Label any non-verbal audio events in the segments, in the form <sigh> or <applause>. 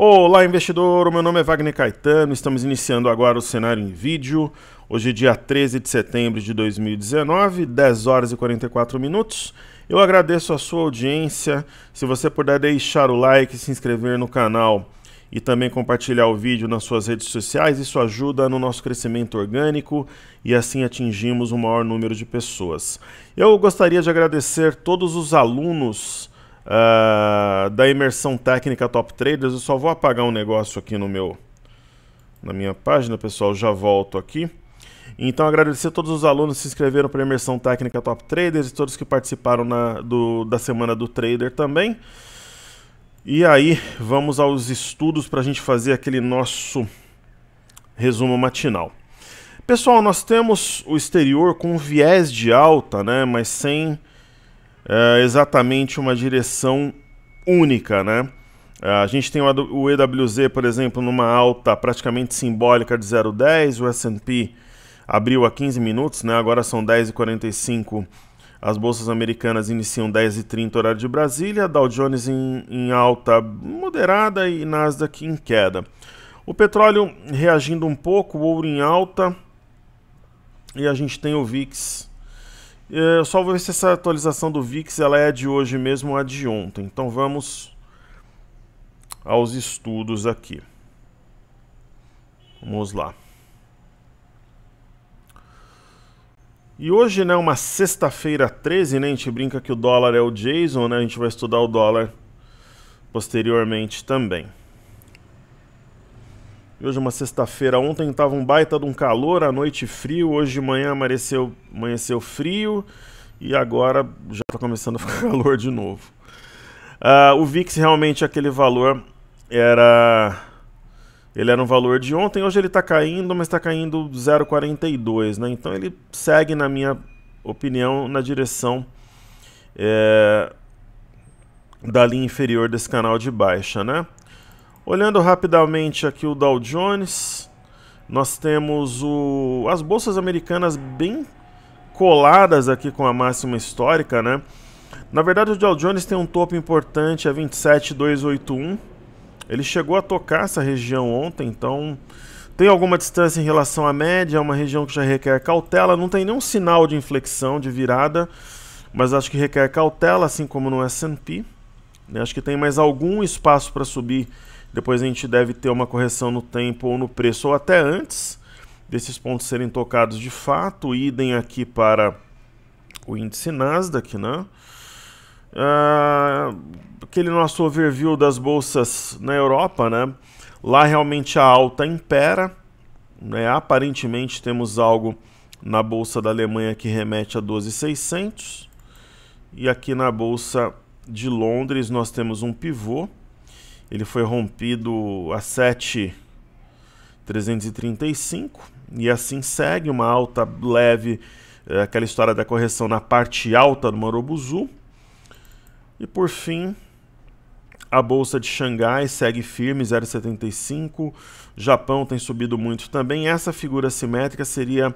Olá, investidor! O meu nome é Wagner Caetano. Estamos iniciando agora o cenário em vídeo. Hoje, dia 13 de setembro de 2019, 10 horas e 44 minutos. Eu agradeço a sua audiência. Se você puder deixar o like, se inscrever no canal e também compartilhar o vídeo nas suas redes sociais, isso ajuda no nosso crescimento orgânico e assim atingimos o um maior número de pessoas. Eu gostaria de agradecer todos os alunos uh, da imersão técnica Top Traders. Eu só vou apagar um negócio aqui no meu, na minha página, pessoal. Já volto aqui. Então, agradecer a todos os alunos que se inscreveram para a imersão técnica Top Traders e todos que participaram na, do, da semana do Trader também. E aí, vamos aos estudos para a gente fazer aquele nosso resumo matinal. Pessoal, nós temos o exterior com viés de alta, né, mas sem é, exatamente uma direção única, né? É, a gente tem o EWZ, por exemplo, numa alta praticamente simbólica de 0,10, o S&P abriu a 15 minutos, né? agora são 10h45, as bolsas americanas iniciam 10h30 horário de Brasília, Dow Jones em, em alta moderada e Nasdaq em queda. O petróleo reagindo um pouco, o ouro em alta e a gente tem o VIX é, eu só vou ver se essa atualização do VIX ela é de hoje mesmo ou é de ontem. Então vamos aos estudos aqui. Vamos lá. E hoje, né, uma sexta-feira 13, né, a gente brinca que o dólar é o Jason, né, a gente vai estudar o dólar posteriormente também. E hoje é uma sexta-feira. Ontem estava um baita de um calor, a noite frio. Hoje de manhã amanheceu, amanheceu frio. E agora já está começando a ficar <laughs> calor de novo. Uh, o VIX realmente aquele valor era... Ele era um valor de ontem, hoje ele está caindo, mas está caindo 0,42, né? Então ele segue, na minha opinião, na direção é, da linha inferior desse canal de baixa, né? Olhando rapidamente aqui o Dow Jones, nós temos o, as bolsas americanas bem coladas aqui com a máxima histórica, né? Na verdade, o Dow Jones tem um topo importante a é 27,281. Ele chegou a tocar essa região ontem, então tem alguma distância em relação à média, é uma região que já requer cautela, não tem nenhum sinal de inflexão, de virada, mas acho que requer cautela, assim como no S&P. Né? Acho que tem mais algum espaço para subir depois a gente deve ter uma correção no tempo ou no preço, ou até antes desses pontos serem tocados de fato. Idem aqui para o índice Nasdaq, né? Ah, aquele nosso overview das bolsas na Europa, né? Lá realmente a alta impera, né? Aparentemente temos algo na bolsa da Alemanha que remete a 12.600 e aqui na bolsa de Londres nós temos um pivô ele foi rompido a 7,335 e assim segue uma alta leve, eh, aquela história da correção na parte alta do Marobuzu. E por fim, a bolsa de Xangai segue firme, 0,75. Japão tem subido muito também. Essa figura simétrica seria,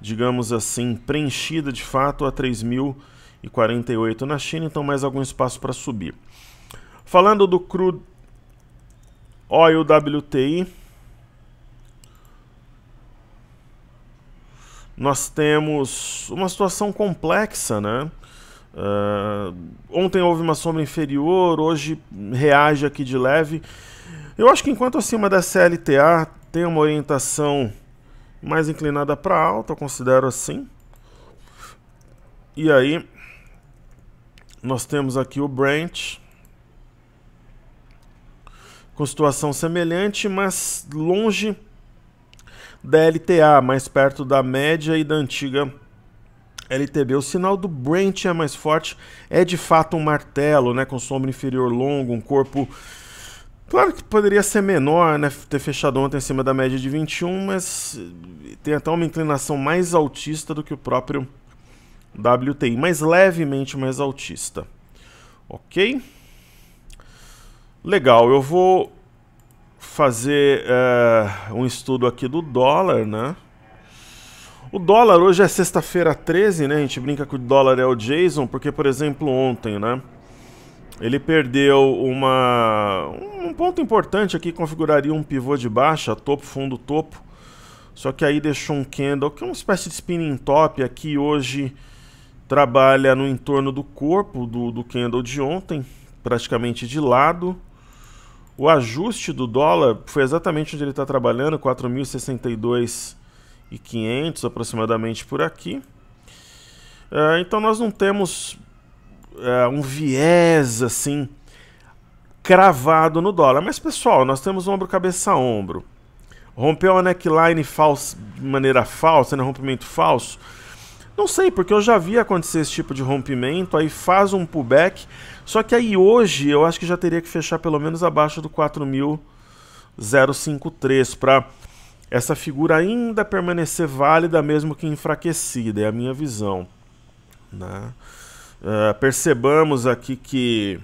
digamos assim, preenchida de fato a 3.048 na China, então mais algum espaço para subir. Falando do crude Oil WTI. Nós temos uma situação complexa, né? Uh, ontem houve uma sombra inferior, hoje reage aqui de leve. Eu acho que enquanto acima da CLTA tem uma orientação mais inclinada para alta, eu considero assim. E aí, nós temos aqui o Brent com situação semelhante, mas longe da LTA, mais perto da média e da antiga LTB. O sinal do Brent é mais forte, é de fato um martelo, né, com sombra inferior longo, um corpo Claro que poderia ser menor, né? Ter fechado ontem cima da média de 21, mas tem até uma inclinação mais altista do que o próprio WTI, mas levemente mais altista. Ok? Legal, eu vou fazer eh, um estudo aqui do dólar, né? O dólar hoje é sexta-feira 13, né? A gente brinca que o dólar é o Jason, porque, por exemplo, ontem, né? Ele perdeu uma um ponto importante aqui, configuraria um pivô de baixa, topo, fundo, topo. Só que aí deixou um candle, que é uma espécie de spinning top aqui hoje trabalha no entorno do corpo do, do candle de ontem, praticamente de lado. O ajuste do dólar foi exatamente onde ele está trabalhando, 4.062,500 aproximadamente por aqui. É, então nós não temos é, um viés assim cravado no dólar. Mas pessoal, nós temos ombro cabeça ombro. Rompeu a neckline falsa, de maneira falsa, né? rompimento falso. Não sei, porque eu já vi acontecer esse tipo de rompimento, aí faz um pullback, só que aí hoje eu acho que já teria que fechar pelo menos abaixo do 4.053 para essa figura ainda permanecer válida, mesmo que enfraquecida, é a minha visão. Né? Uh, percebamos aqui que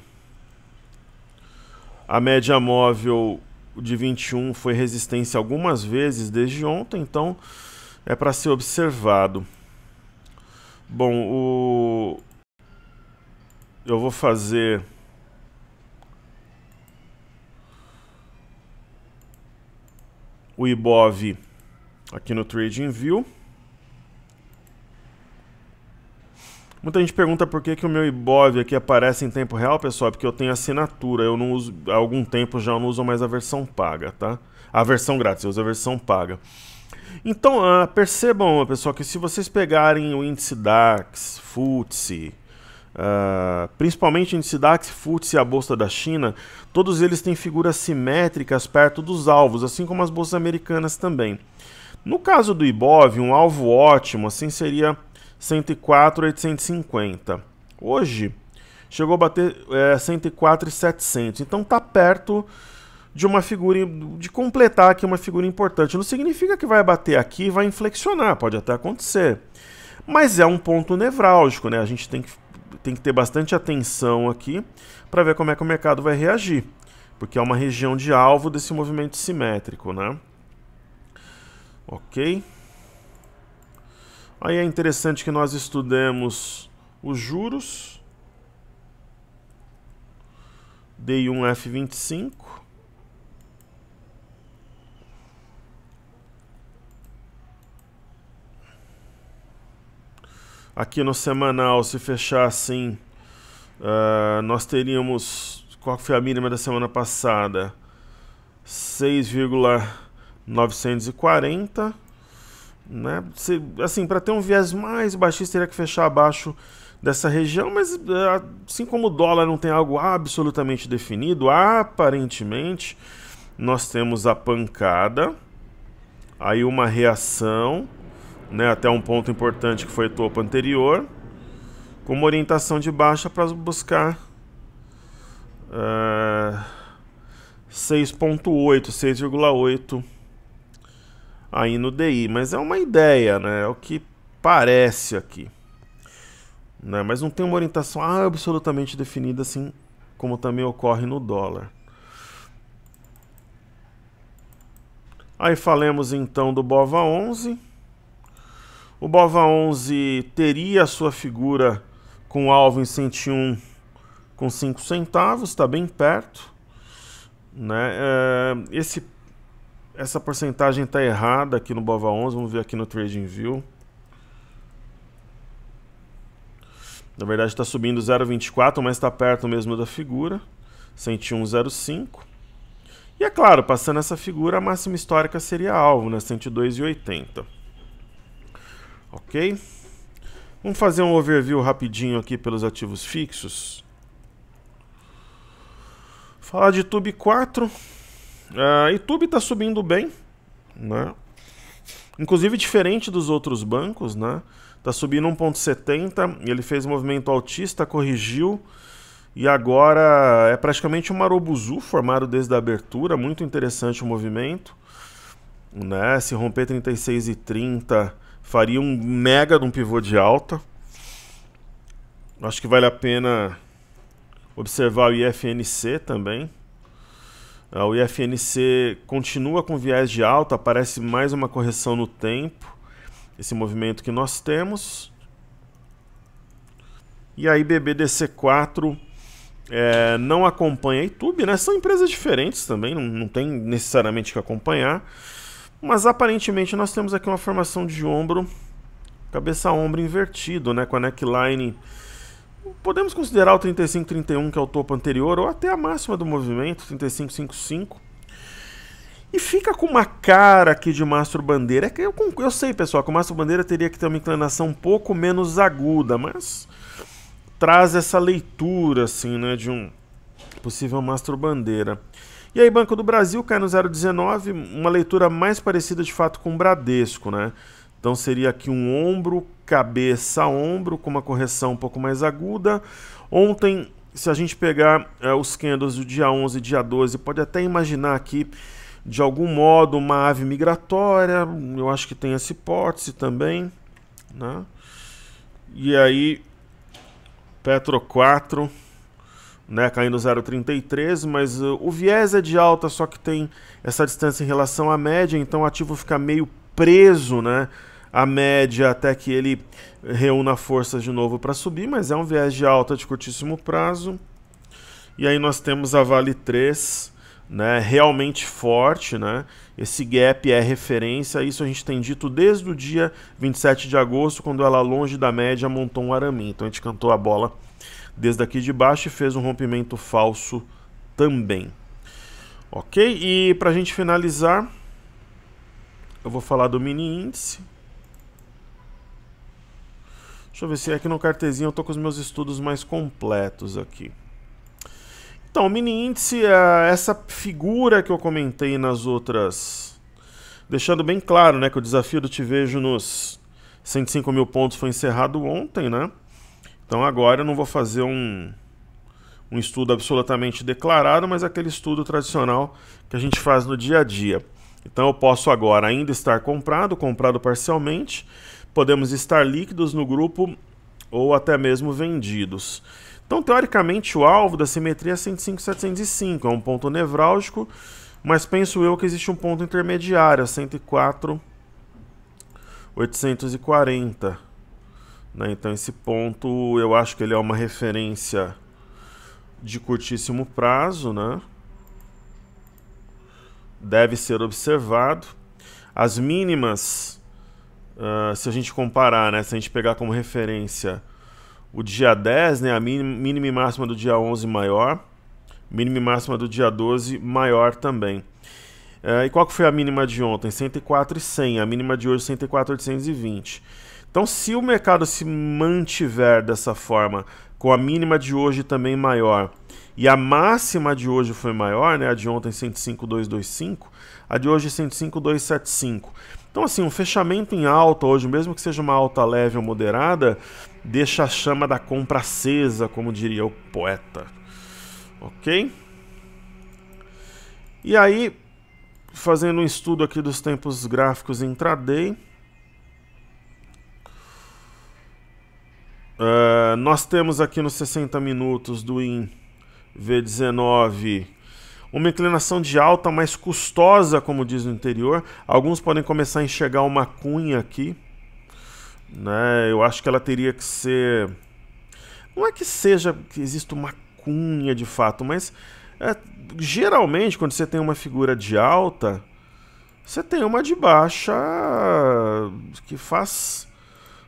a média móvel de 21 foi resistência algumas vezes desde ontem, então é para ser observado. Bom, o, eu vou fazer o IBOV aqui no Trading View. Muita gente pergunta por que, que o meu IBOV aqui aparece em tempo real, pessoal, porque eu tenho assinatura, eu não uso há algum tempo já não uso mais a versão paga, tá? A versão grátis, eu uso a versão paga. Então, ah, percebam, pessoal, que se vocês pegarem o índice DAX, FTSE, Uh, principalmente em SIDAX, FTSE e a Bolsa da China, todos eles têm figuras simétricas perto dos alvos, assim como as bolsas americanas também. No caso do Ibov, um alvo ótimo assim seria 104 Hoje chegou a bater é, 104 700, então está perto de uma figura de completar aqui uma figura importante. Não significa que vai bater aqui, vai inflexionar, pode até acontecer. Mas é um ponto nevrálgico, né? A gente tem que tem que ter bastante atenção aqui para ver como é que o mercado vai reagir, porque é uma região de alvo desse movimento simétrico, né? Ok. Aí é interessante que nós estudemos os juros. DI1F25. aqui no semanal, se fechar assim, uh, nós teríamos. Qual foi a mínima da semana passada? 6,940. Né? Se, assim, para ter um viés mais baixista, teria que fechar abaixo dessa região, mas eh, assim como o dólar não tem algo absolutamente definido, aparentemente nós temos a pancada, aí uma reação né, até um ponto importante que foi o topo anterior, com uma orientação de baixa para buscar uh, 6.8, 6,8 aí no DI. Mas é uma ideia, né? É o que parece aqui. Né? Mas não tem uma orientação absolutamente definida assim como também ocorre no dólar. Aí falemos então do BOVA 11. O Bova 11 teria a sua figura com alvo em 101 com 5 centavos, está bem perto. Né? É, esse, essa porcentagem está errada aqui no Bova 11, vamos ver aqui no Trading View. Na verdade está subindo 0,24, mas está perto mesmo da figura, 101,05. E é claro, passando essa figura, a máxima histórica seria alvo, né? 102,80. Ok? Vamos fazer um overview rapidinho aqui pelos ativos fixos. Falar de Tube 4. Uh, ah, tube está subindo bem, né? Inclusive diferente dos outros bancos, né? Está subindo 1.70, ele fez um movimento altista, corrigiu e agora é praticamente um marobuzu formado desde a abertura, muito interessante o movimento, né? Se romper 36,30. e Faria um mega de um pivô de alta. Acho que vale a pena observar o IFNC também. Ah, o IFNC continua com viés de alta, aparece mais uma correção no tempo, esse movimento que nós temos. E aí BBDC4 é, não acompanha a YouTube, né? São empresas diferentes também, não, não tem necessariamente que acompanhar. Mas aparentemente nós temos aqui uma formação de ombro, cabeça-ombro invertido, né? Com a neckline. Podemos considerar o 35-31, que é o topo anterior, ou até a máxima do movimento, 35-55. E fica com uma cara aqui de Mastro Bandeira. É que eu, eu sei, pessoal, que o Mastro Bandeira teria que ter uma inclinação um pouco menos aguda, mas traz essa leitura, assim, né, de um possível Mastro Bandeira. E aí, Banco do Brasil cai no 0,19, uma leitura mais parecida de fato com o Bradesco, né? Então seria aqui um ombro, cabeça, ombro, com uma correção um pouco mais aguda. Ontem, se a gente pegar é, os candles do dia 11 e dia 12, pode até imaginar aqui de algum modo uma ave migratória, eu acho que tem essa hipótese também, né? E aí Petro 4 né, caindo 0,33, mas eh, o viés é de alta, só que tem essa distância em relação à média, então o ativo fica meio preso, né, a média até que ele reúna forças de novo para subir, mas é um viés de alta de curtíssimo prazo. E aí nós temos a Vale 3, né, realmente forte, né? Esse gap é referência, isso a gente tem dito desde o dia 27 de agosto, quando ela longe da média montou um arame. Então a gente cantou a bola desde aqui de baixo e fez um rompimento falso também. Ok? E para a gente finalizar, eu vou falar do mini índice. Deixa eu ver se é aqui no cartezinho eu estou com os meus estudos mais completos aqui. Então, o mini índice é essa figura que eu comentei nas outras. Deixando bem claro né, que o desafio do Te Vejo nos 105 mil pontos foi encerrado ontem, né? Então agora eu não vou fazer um, um estudo absolutamente declarado, mas aquele estudo tradicional que a gente faz no dia a dia. Então eu posso agora ainda estar comprado, comprado parcialmente, podemos estar líquidos no grupo ou até mesmo vendidos. Então, teoricamente, o alvo da simetria é 105,705, é um ponto nevrálgico, mas penso eu que existe um ponto intermediário, 104,840. Né? Então esse ponto eu acho que ele é uma referência de curtíssimo prazo, né? deve ser observado. As mínimas, uh, se a gente comparar, né? se a gente pegar como referência o dia 10, né? a mínima e máxima do dia 11 maior, mínima e máxima do dia 12 maior também. Uh, e qual que foi a mínima de ontem? 104,100. A mínima de hoje, 104,820. Então, se o mercado se mantiver dessa forma, com a mínima de hoje também maior, e a máxima de hoje foi maior, né? A de ontem 105,225, a de hoje 105,275. Então, assim, um fechamento em alta hoje, mesmo que seja uma alta leve ou moderada, deixa a chama da compra acesa, como diria o poeta. Ok? E aí, fazendo um estudo aqui dos tempos gráficos intraday. Ah, nós temos aqui nos 60 minutos do IN V19 uma inclinação de alta mais custosa, como diz no interior. Alguns podem começar a enxergar uma cunha aqui. Né? Eu acho que ela teria que ser. Não é que seja que exista uma cunha de fato, mas é, geralmente quando você tem uma figura de alta, você tem uma de baixa que faz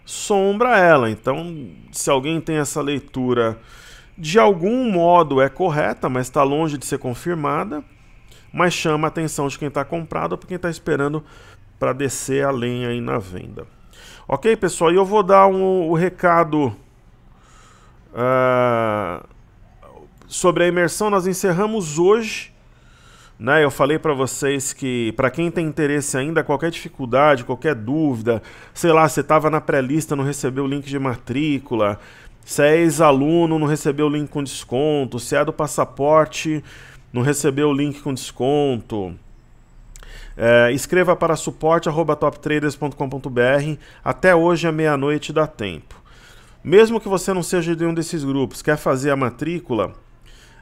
sombra ela. Então, se alguém tem essa leitura, de algum modo é correta, mas está longe de ser confirmada, mas chama a atenção de quem está comprado ou para quem está esperando para descer além aí na venda. Ok, pessoal? E eu vou dar um, um recado uh, sobre a imersão. Nós encerramos hoje né? Eu falei para vocês que, para quem tem interesse ainda, qualquer dificuldade, qualquer dúvida, sei lá, você estava na pré-lista, não recebeu o link de matrícula, se é ex-aluno, não recebeu o link com desconto, se é do passaporte, não recebeu o link com desconto. É, escreva para suporte.toptraders.com.br. Até hoje, à meia-noite, dá tempo. Mesmo que você não seja de um desses grupos, quer fazer a matrícula,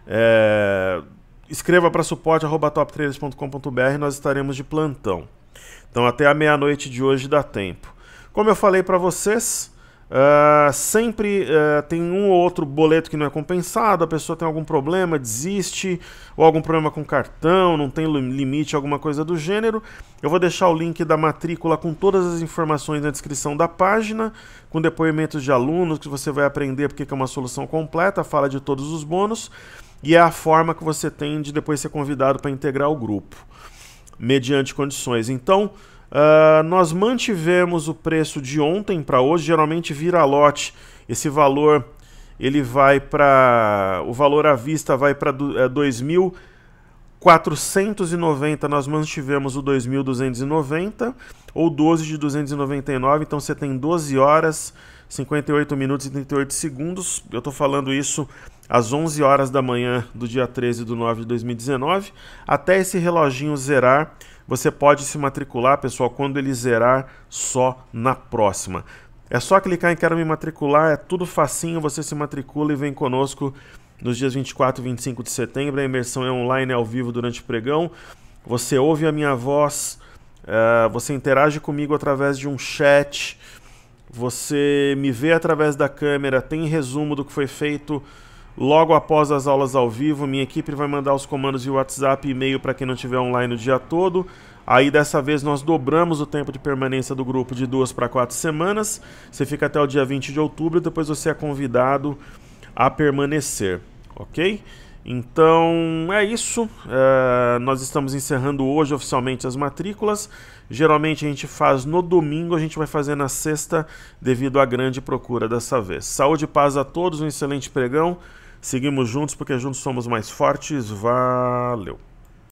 é, escreva para suportetop nós estaremos de plantão. Então até a meia-noite de hoje dá tempo. Como eu falei para vocês, uh, sempre uh, tem um ou outro boleto que não é compensado, a pessoa tem algum problema, desiste, ou algum problema com cartão, não tem limite, alguma coisa do gênero. Eu vou deixar o link da matrícula com todas as informações na descrição da página, com depoimentos de alunos que você vai aprender porque é uma solução completa, fala de todos os bônus e é a forma que você tem de depois ser convidado para integrar o grupo, mediante condições. Então, uh, nós mantivemos o preço de ontem para hoje, geralmente vira lote. Esse valor, ele vai para. O valor à vista vai para é, 2.490, nós mantivemos o 2.290 ou 12 de 299, então você tem 12 horas, 58 minutos e 38 segundos. Eu estou falando isso às 11 horas da manhã do dia 13 de 9 de 2019. Até esse reloginho zerar, você pode se matricular, pessoal, quando ele zerar, só na próxima. É só clicar em Quero Me Matricular, é tudo facinho, você se matricula e vem conosco nos dias 24 e 25 de setembro. A imersão é online, ao vivo, durante o pregão. Você ouve a minha voz, uh, você interage comigo através de um chat, você me vê através da câmera, tem resumo do que foi feito Logo após as aulas ao vivo, minha equipe vai mandar os comandos de WhatsApp e e-mail para quem não estiver online o dia todo. Aí dessa vez nós dobramos o tempo de permanência do grupo de duas para quatro semanas. Você fica até o dia 20 de outubro, depois você é convidado a permanecer, ok? Então é isso. É, nós estamos encerrando hoje oficialmente as matrículas. Geralmente a gente faz no domingo, a gente vai fazer na sexta, devido à grande procura dessa vez. Saúde e paz a todos, um excelente pregão. Seguimos juntos porque juntos somos mais fortes. Valeu!